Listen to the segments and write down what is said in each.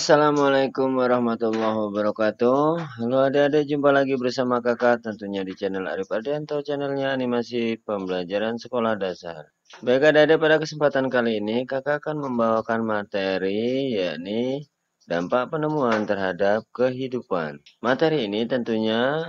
Assalamualaikum warahmatullahi wabarakatuh Halo adik-adik jumpa lagi bersama kakak tentunya di channel Arif Ardianto channelnya animasi pembelajaran sekolah dasar Baik adik-adik pada kesempatan kali ini kakak akan membawakan materi yakni dampak penemuan terhadap kehidupan Materi ini tentunya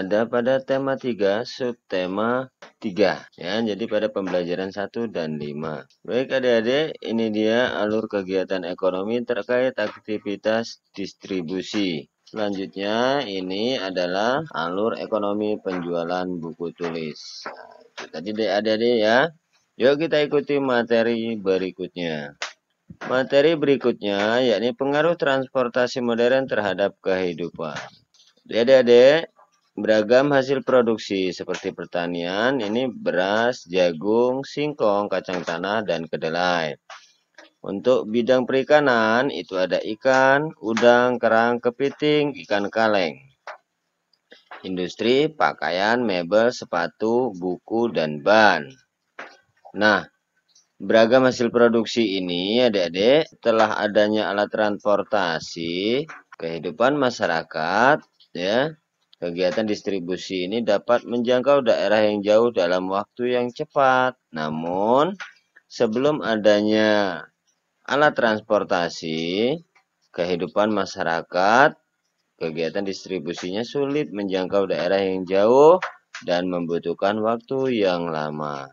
ada pada tema 3, subtema 3. Ya, jadi pada pembelajaran 1 dan 5. Baik adik-adik, ini dia alur kegiatan ekonomi terkait aktivitas distribusi. Selanjutnya ini adalah alur ekonomi penjualan buku tulis. Nah, tadi adik-adik ya. Yuk kita ikuti materi berikutnya. Materi berikutnya yakni pengaruh transportasi modern terhadap kehidupan. Adik-adik, Beragam hasil produksi seperti pertanian, ini beras, jagung, singkong, kacang tanah, dan kedelai. Untuk bidang perikanan, itu ada ikan, udang, kerang, kepiting, ikan kaleng. Industri, pakaian, mebel, sepatu, buku, dan ban. Nah, Beragam hasil produksi ini, adik-adik, telah adanya alat transportasi, kehidupan masyarakat, ya, Kegiatan distribusi ini dapat menjangkau daerah yang jauh dalam waktu yang cepat. Namun, sebelum adanya alat transportasi, kehidupan masyarakat, kegiatan distribusinya sulit menjangkau daerah yang jauh dan membutuhkan waktu yang lama.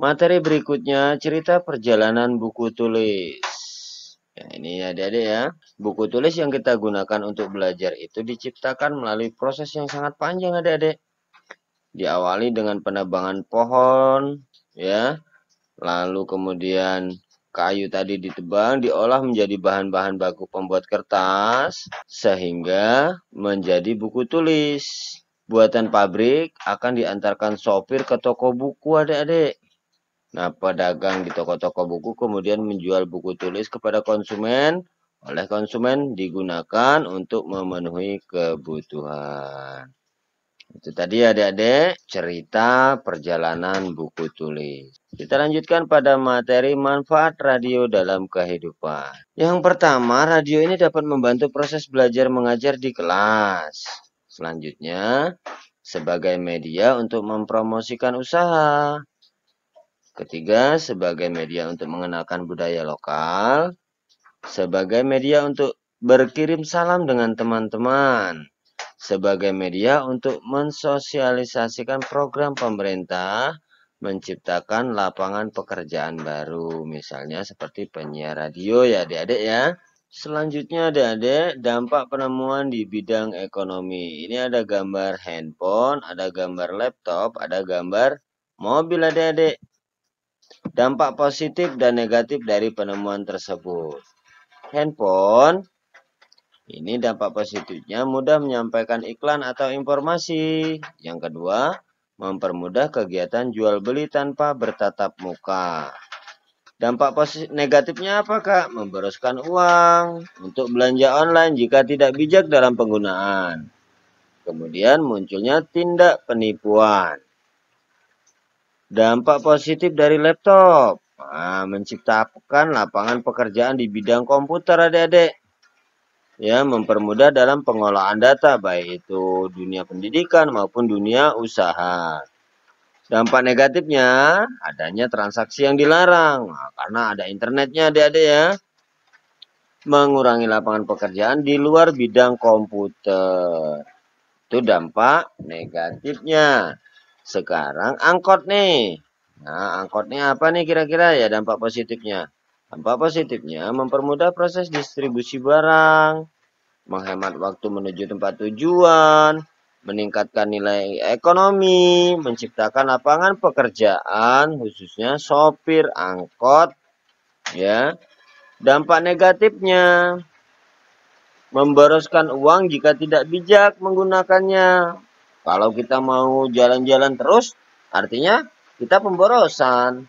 Materi berikutnya cerita perjalanan buku tulis. Ya, ini adik-adik ya. Buku tulis yang kita gunakan untuk belajar itu diciptakan melalui proses yang sangat panjang adik-adik. Diawali dengan penebangan pohon, ya. Lalu kemudian kayu tadi ditebang, diolah menjadi bahan-bahan baku pembuat kertas, sehingga menjadi buku tulis. Buatan pabrik akan diantarkan sopir ke toko buku adik-adik Nah, pedagang di toko-toko buku kemudian menjual buku tulis kepada konsumen oleh konsumen digunakan untuk memenuhi kebutuhan. Itu tadi adik-adik cerita perjalanan buku tulis. Kita lanjutkan pada materi manfaat radio dalam kehidupan. Yang pertama, radio ini dapat membantu proses belajar mengajar di kelas. Selanjutnya, sebagai media untuk mempromosikan usaha. Ketiga, sebagai media untuk mengenalkan budaya lokal. Sebagai media untuk berkirim salam dengan teman-teman. Sebagai media untuk mensosialisasikan program pemerintah, menciptakan lapangan pekerjaan baru. Misalnya seperti penyiar radio ya adik-adik ya. Selanjutnya adik-adik, dampak penemuan di bidang ekonomi. Ini ada gambar handphone, ada gambar laptop, ada gambar mobil adik-adik. Dampak positif dan negatif dari penemuan tersebut. Handphone ini dampak positifnya mudah menyampaikan iklan atau informasi. Yang kedua, mempermudah kegiatan jual beli tanpa bertatap muka. Dampak positif negatifnya apa kak? Memboroskan uang untuk belanja online jika tidak bijak dalam penggunaan. Kemudian munculnya tindak penipuan. Dampak positif dari laptop. Nah, menciptakan lapangan pekerjaan di bidang komputer adik-adik. Ya, mempermudah dalam pengolahan data baik itu dunia pendidikan maupun dunia usaha. Dampak negatifnya adanya transaksi yang dilarang nah, karena ada internetnya adik-adik ya. Mengurangi lapangan pekerjaan di luar bidang komputer. Itu dampak negatifnya. Sekarang angkot nih. Nah, angkot nih apa nih kira-kira ya dampak positifnya? Dampak positifnya mempermudah proses distribusi barang, menghemat waktu menuju tempat tujuan, meningkatkan nilai ekonomi, menciptakan lapangan pekerjaan khususnya sopir angkot ya. Dampak negatifnya memboroskan uang jika tidak bijak menggunakannya, kalau kita mau jalan-jalan terus, artinya kita pemborosan.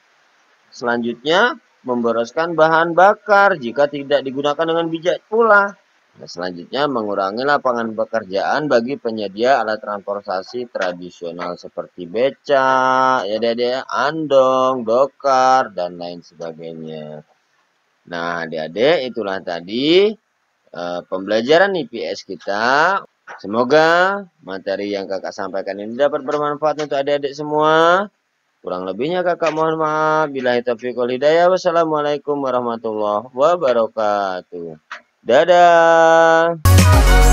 Selanjutnya, memboroskan bahan bakar jika tidak digunakan dengan bijak pula. Nah, selanjutnya, mengurangi lapangan pekerjaan bagi penyedia alat transportasi tradisional seperti beca, ya dede, andong, dokar, dan lain sebagainya. Nah, adik-adik, itulah tadi e, pembelajaran IPS kita. Semoga materi yang kakak sampaikan ini dapat bermanfaat untuk adik-adik semua. Kurang lebihnya kakak mohon maaf. Bila taufiq wal hidayah. Wassalamualaikum warahmatullahi wabarakatuh. Dadah.